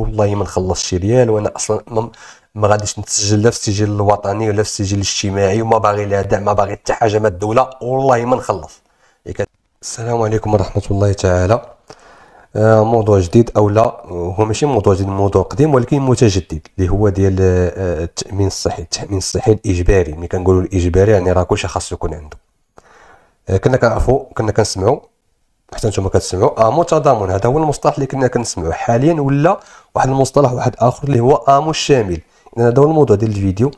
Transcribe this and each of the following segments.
والله ما نخلص شي ريال وانا اصلا ما, غاديش نتسجل لا في السجل الوطني ولا في السجل الاجتماعي وما باغي لا دعم ما باغي حتى حاجه من الدوله والله ما نخلص السلام عليكم ورحمه الله تعالى آه، موضوع جديد او لا هو ماشي موضوع جديد موضوع قديم ولكن متجدد اللي هو ديال آه، التامين الصحي التامين الصحي الاجباري ملي كنقولوا الاجباري يعني راه كلشي خاصو يكون عنده آه، كنا كنعرفوا كنا كنسمعوا حتى نتوما كتسمعوا امو آه، تضامن هذا هو المصطلح اللي كنا كنسمعوا حاليا ولا واحد المصطلح واحد اخر اللي هو امو الشامل اذا هذا هو الموضوع ديال الفيديو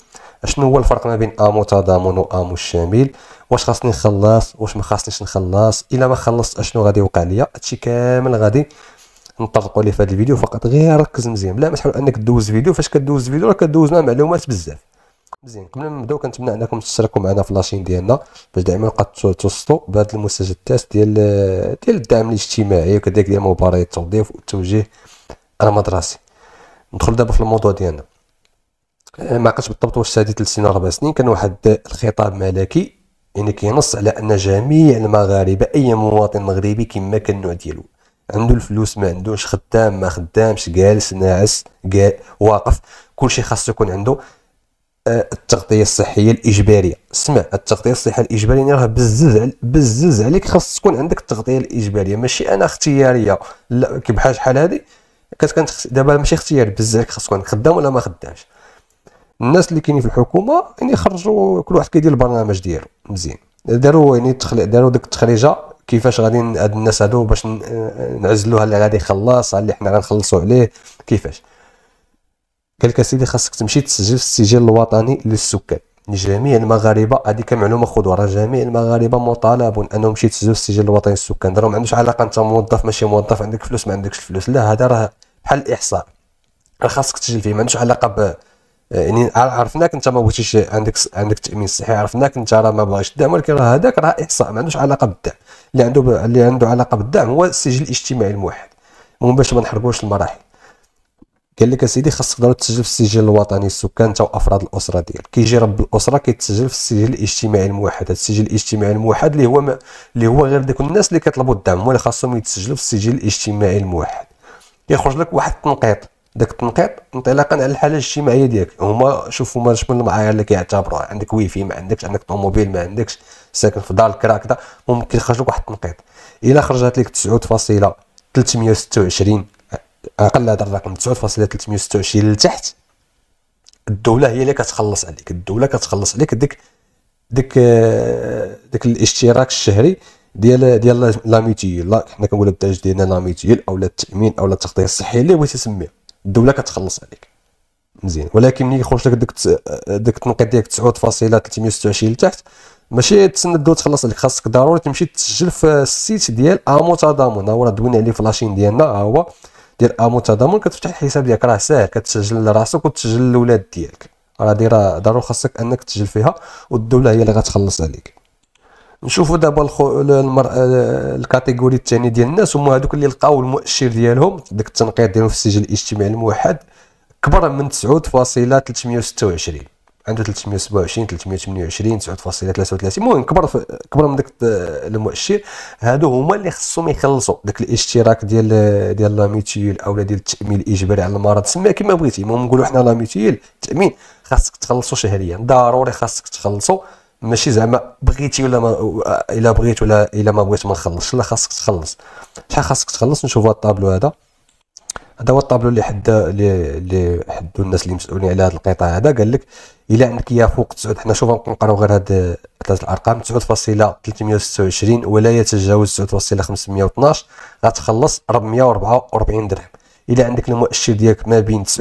شنو هو الفرق ما بين امو تضامن وامو الشامل واش خاصني نخلص واش ما خاصنيش نخلص الا ما خلصت اشنو غادي يوقع ليا هادشي كامل غادي نطرقوا ليه في هذا الفيديو فقط غير ركز مزيان لا ما تحاول انك دوز فيديو فاش كدوز فيديو راه كدوز معلومات بزاف مزيان قبل ما نبداو كنتمنى انكم تشتركوا معنا في لاشين ديالنا باش دائما توصلوا بهذا بهاد المستجدات ديال ديال الدعم الاجتماعي وكذلك ديال مباريات التوظيف والتوجيه المدرسي ندخل دابا في الموضوع ديالنا أه، ما عقلتش بالضبط واش هذه ثلاث سنين اربع سنين كان واحد الخطاب ملكي يعني كينص على ان جميع المغاربه اي مواطن مغربي كما كان النوع ديالو عنده الفلوس ما عندوش خدام ما خدامش جالس ناعس واقف كلشي خاصو يكون عنده آه، التغطيه الصحيه الاجباريه اسمع التغطيه الصحيه الاجباريه راه بزز بزز عليك خاص تكون عندك التغطيه الاجباريه ماشي انا اختياريه لا كي بحال شحال هادي كانت دابا ماشي اختياري بزز عليك خاص تكون خدام ولا ما خدامش الناس اللي كاينين في الحكومه يعني خرجوا كل واحد كيدير البرنامج ديالو مزيان داروا يعني تخلي داروا ديك التخريجه كيفاش غادي هاد الناس هادو باش آه، نعزلوها اللي غادي يخلص اللي حنا غنخلصوا عليه كيفاش قال لك خاصك تمشي تسجل في السجل الوطني للسكان يعني جميع المغاربه هذه كمعلومه خذوها راه جميع المغاربه مطالبون انهم يمشيو تسجل في السجل الوطني للسكان راه ما عندوش علاقه انت موظف ماشي موظف عندك فلوس ما عندكش فلوس لا هذا راه بحال الاحصاء راه خاصك تسجل فيه ما عندوش علاقه ب يعني عرفناك انت ما بغيتيش عندك عندك تامين صحي عرفناك انت راه ما باغيش الدعم ولكن راه هذاك راه احصاء ما عندوش علاقه بالدعم اللي عنده ب... اللي عنده علاقه بالدعم هو السجل الاجتماعي الموحد باش ما نحرقوش المراحل قال لك اسيدي خاصك ضروري تسجل في السجل الوطني السكان انت وافراد الاسره ديالك كيجي رب الاسره كيتسجل في السجل الاجتماعي الموحد هذا السجل الاجتماعي الموحد اللي هو ما اللي هو غير داك الناس اللي كيطلبوا الدعم هما اللي خاصهم يتسجلوا في السجل الاجتماعي الموحد كيخرج لك واحد التنقيط داك التنقيط انطلاقا على الحاله الاجتماعيه ديالك هما شوف هما شمن المعايير اللي كيعتبروها عندك ويفي ما عندكش عندك طوموبيل ما عندكش ساكن في دار الكرا كذا ممكن يخرج لك واحد التنقيط الا خرجت لك 9.326 اقل هذا الرقم 9.326 لتحت الدوله هي اللي كتخلص عليك الدوله كتخلص عليك ديك ديك ديك الاشتراك الشهري ديال ديال لاميتي لا حنا كنقولوا بالدارج ديالنا لاميتي او لا التامين او لا التغطيه الصحيه اللي بغيتي تسميها الدوله كتخلص عليك مزيان ولكن ملي يخرج لك ديك ديك التنقيط ديالك 9.326 لتحت ماشي تسنى الدوله تخلص عليك خاصك ضروري تمشي تسجل في السيت ديال امو تضامن ها هو دوينا عليه في لاشين ديالنا ها هو دير ا متضامن كتفتح الحساب ديالك راه ساهل كتسجل لراسك وتسجل للولاد ديالك راه دي راه ضروري خاصك انك تسجل فيها والدوله هي اللي غتخلص عليك نشوفوا دابا الكاتيجوري الثاني ديال الناس هما هذوك اللي لقاو المؤشر ديالهم داك التنقيط ديالهم في السجل الاجتماعي الموحد كبر من 9.326 عندها 327 328 9.33 المهم كبر كبر من داك المؤشر هادو هما اللي خصهم يخلصوا داك الاشتراك ديال ديال لاميتيل اولا ديال التامين الاجباري على المرض سميها كما بغيتي المهم نقولوا حنا لاميتيل التامين خاصك تخلصوا شهريا ضروري خاصك تخلصوا ماشي زعما بغيتي ولا ما الا بغيت ولا الا ما بغيت ما نخلصش لا خاصك تخلص شحال خاصك تخلص نشوفوا الطابلو هذا هذا هو الطابلو اللي حد اللي حدو الناس اللي مسؤولين على هذا القطاع هذا قال لك الا عندك يا فوق 9 حنا شوف نقراو غير هاد ثلاثه الارقام 9.326 ولا يتجاوز 9.512 غتخلص 444 درهم الا عندك المؤشر ديالك ما بين 9.512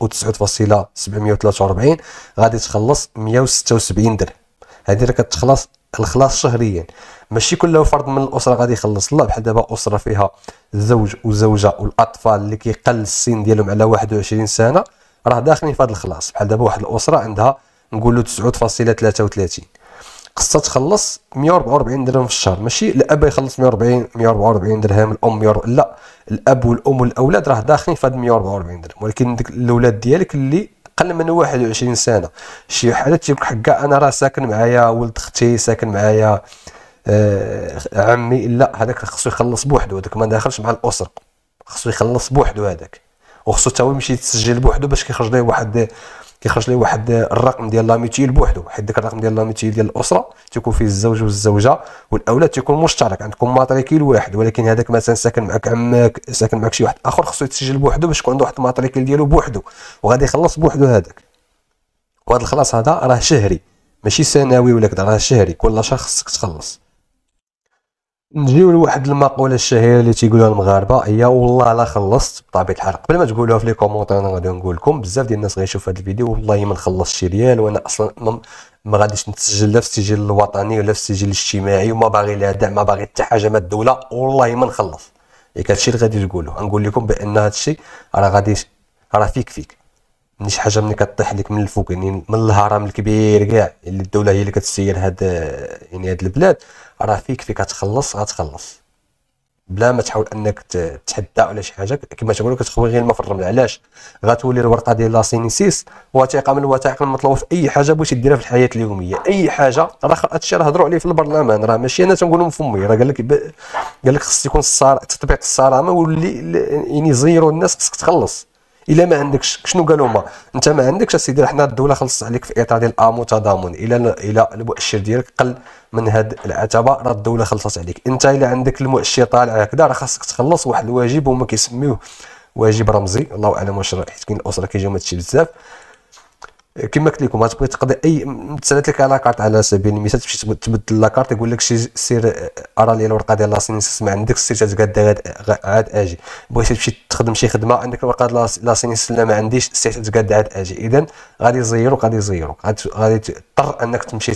و 9.743 غادي تخلص 176 درهم هذه راه كتخلص الخلاص شهريا ماشي كل فرد من الاسره غادي يخلص الله بحال دابا اسره فيها زوج وزوجه والاطفال اللي كيقل السن ديالهم على 21 سنه راه داخلين في هذا الخلاص بحال دابا واحد الاسره عندها نقولوا 9.33 خصها تخلص 144 درهم في الشهر ماشي الاب يخلص 140 144 درهم الام لا الاب والام والاولاد راه داخلين في هاد 144 درهم ولكن ديك الاولاد ديالك اللي اقل من 21 سنه شي حاله تجيب حكا انا راه ساكن معايا ولد اختي ساكن معايا آه عمي لا هذاك خصو يخلص بوحدو هذاك ما داخلش مع الاسره خصو يخلص بوحدو هذاك وخصو تا هو يمشي يتسجل بوحدو باش كيخرج ليه واحد كيخرج لي واحد الرقم ديال لاميتيل بوحدو حيت داك الرقم ديال لاميتيل ديال الاسره تيكون فيه الزوج والزوجه والاولاد تيكون مشترك عندكم ماتريكيل واحد ولكن هذاك مثلا ساكن معك عمك ساكن معك شي واحد اخر خصو يتسجل بوحدو باش يكون عنده واحد الماتريكيل ديالو بوحدو وغادي يخلص بوحدو هذاك وهذا الخلاص هذا راه شهري ماشي سنوي ولا كذا راه شهري كل شهر خصك تخلص نجيو لواحد المقوله الشهيره اللي تيقولوها المغاربه هي والله لا خلصت بطبيعه الحال قبل ما تقولوها في لي كومونتير انا غادي نقول لكم بزاف ديال الناس غيشوفوا هذا الفيديو والله ما نخلص شي ريال وانا اصلا ما غاديش نتسجل لا في السجل الوطني ولا في السجل الاجتماعي وما باغي لا دعم ما باغي حتى حاجه من الدوله والله ما نخلص ياك إيه، هادشي اللي غادي نقوله نقول لكم بان هادشي راه غادي راه فيك فيك ماشي حاجه ملي كطيح لك من الفوق يعني من الهرم الكبير كاع اللي يعني الدوله هي اللي كتسير هاد يعني هاد البلاد راه فيك فيك كتخلص غتخلص بلا ما تحاول انك تتحدى ولا شي حاجه كما تقولوا كتخوي غير الماء في الرمل علاش غتولي الورقه ديال لاسينيسيس وثيقه من الوثائق المطلوبه في اي حاجه بغيتي ديرها في الحياه اليوميه اي حاجه راه هادشي راه هضروا عليه في البرلمان راه ماشي انا تنقولهم فمي راه قال لك قال لك خص يكون الصار تطبيق الصرامه واللي يعني زيروا الناس خصك تخلص الا ما عندكش شنو قالوا هما انت ما عندكش اسيدي حنا الدوله خلصت عليك في اطار ديال تضامن الا الا المؤشر ديالك قل من هاد العتبه راه الدوله خلصت عليك انت الا عندك المؤشر طالع هكذا راه خاصك تخلص واحد الواجب هما كيسميوه واجب رمزي الله اعلم واش حيت كاين الاسره كيجيو هادشي بزاف كما قلت لكم غتبغي تقضي اي تسالت لك لاكارت على سبيل المثال تمشي تبدل لاكارت يقول لك شي سير آه، ارى لي الورقه ديال لاسينيسيس ما عندك السيرتات غاد, عاد اجي بغيتي تمشي تخدم شي خدمه عندك الورقه ديال لاسينيسيس لا ما عنديش السيرتات كاع عاد اجي اذا غادي يزيروك غادي يزيروك غادي تضطر انك تمشي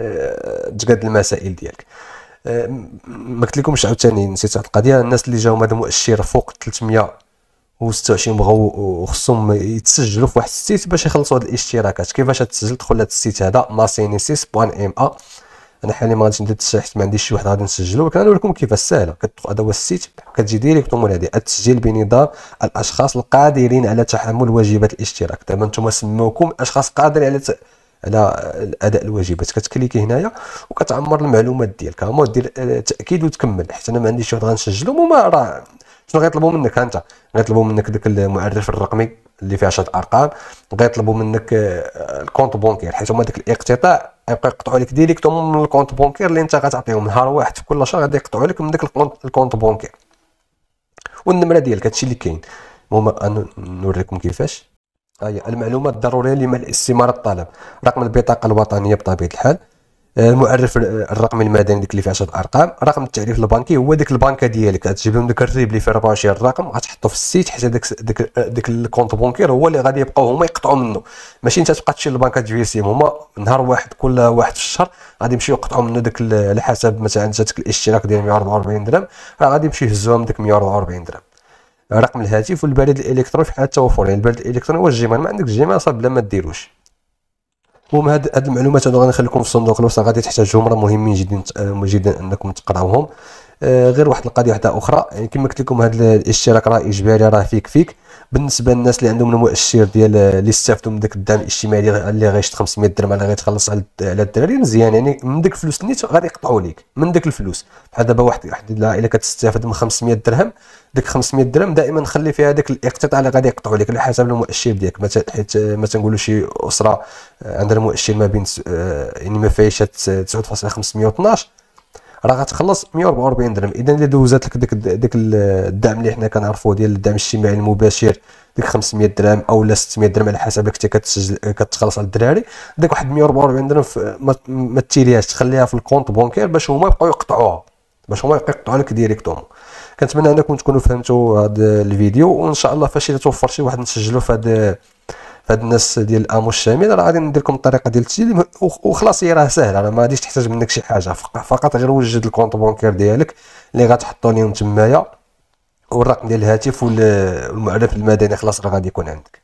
آه، تقاد المسائل ديالك آه، ما قلت لكمش عاوتاني نسيت واحد القضيه الناس اللي جاهم هذا المؤشر فوق 300 و26 بغاو خصهم يتسجلوا في واحد السيت باش يخلصوا هاد الاشتراكات كيفاش تسجل تدخل لهاد السيت هذا masinisis.ma انا حاليا ما غاديش ندير التسجيل حيت ما عنديش شي واحد غادي نسجلو ولكن غنوريكم كيفاش ساهله هذا هو السيت كتجي مول هذه التسجيل بنظام الاشخاص القادرين على تحمل واجبات الاشتراك دابا نتوما سموكم اشخاص قادرين على ت... على اداء الواجبات كتكليكي هنايا وكتعمر المعلومات ديالك هما دير آه، تاكيد وتكمل حيت انا ما عنديش واحد غنسجلو وما راه شنو غيطلبوا منك انت غيطلبوا منك داك المعرف الرقمي اللي فيها عشره ارقام غيطلبوا منك آه، الكونت بونكير حيت هما داك الاقتطاع غيبقى يقطعوا لك ديريكت من الكونت بونكير اللي انت غتعطيهم نهار واحد في كل شهر غادي يقطعوا لك من داك الكونت بونكير والنمره ديالك هادشي اللي كاين المهم نوريكم كيفاش هي آه، المعلومات الضروريه لملء استماره الطلب رقم البطاقه الوطنيه بطبيعه الحال المعرف الرقمي المدني ديك اللي فيه 10 ارقام رقم التعريف البنكي هو ديك البنكه ديالك غتجيب لهم ديك الريب اللي فيه 24 رقم غتحطو في السيت حيت داك ديك ديك الكونت بونكير هو اللي غادي يبقاو هما يقطعوا منه ماشي انت تبقى تمشي للبنكه تجيسيهم هما نهار واحد كل واحد في الشهر غادي يمشيو يقطعوا منه داك على حسب مثلا داك الاشتراك ديال 144 درهم راه غادي يمشيو يهزوهم ديك 144 درهم رقم الهاتف والبريد الالكتروني في حال التوفر يعني البريد الالكتروني هو الجيميل ما عندك الجيميل صافي بلا ما ديروش المهم هاد هاد المعلومات هادو غنخليكم في صندوق الوصف غادي تحتاجهم راه مهمين جدا آه، جدا انكم تقراوهم آه، غير واحد القضيه واحده اخرى يعني كما قلت لكم هذا الاشتراك راه اجباري راه فيك فيك بالنسبه للناس اللي عندهم المؤشر ديال اللي استافدوا من داك الدعم الاجتماعي اللي غيشد 500 درهم اللي غيتخلص على الدراري مزيان يعني من داك الفلوس اللي غادي يقطعوا ليك من داك الفلوس بحال دابا واحد واحد العائله كتستافد من 500 درهم داك 500 درهم دائما خلي فيها داك الاقتطاع اللي غادي يقطعوا لك على حسب المؤشر ديالك مثلا حيت آه، مثلا نقولوا شي اسره عندها المؤشر ما بين آه، يعني ما فيهاش 9.512 راه غتخلص 144 درهم اذا الا دوزات لك داك داك الدعم اللي حنا كنعرفوه ديال الدعم الاجتماعي المباشر ديك 500 درهم او لا 600 درهم على حسب انت كتسجل كتخلص على الدراري داك واحد 144 درهم ما تيريهاش تخليها في الكونت بونكير باش هما يبقاو يقطعوها باش هما يقطعوا لك ديريكتوم كنتمنى انكم تكونوا فهمتوا هذا الفيديو وان شاء الله فاش توفر شي واحد نسجلوا في هذا فهاد الناس ديال الامو الشامل راه غادي ندير لكم الطريقه ديال التسجيل وخلاص هي راه ساهله راه ما غاديش تحتاج منك شي حاجه فقط غير وجد الكونط بونكير ديالك اللي غتحطو ليهم تمايا والرقم ديال الهاتف والمعرف المدني خلاص راه غادي يكون عندك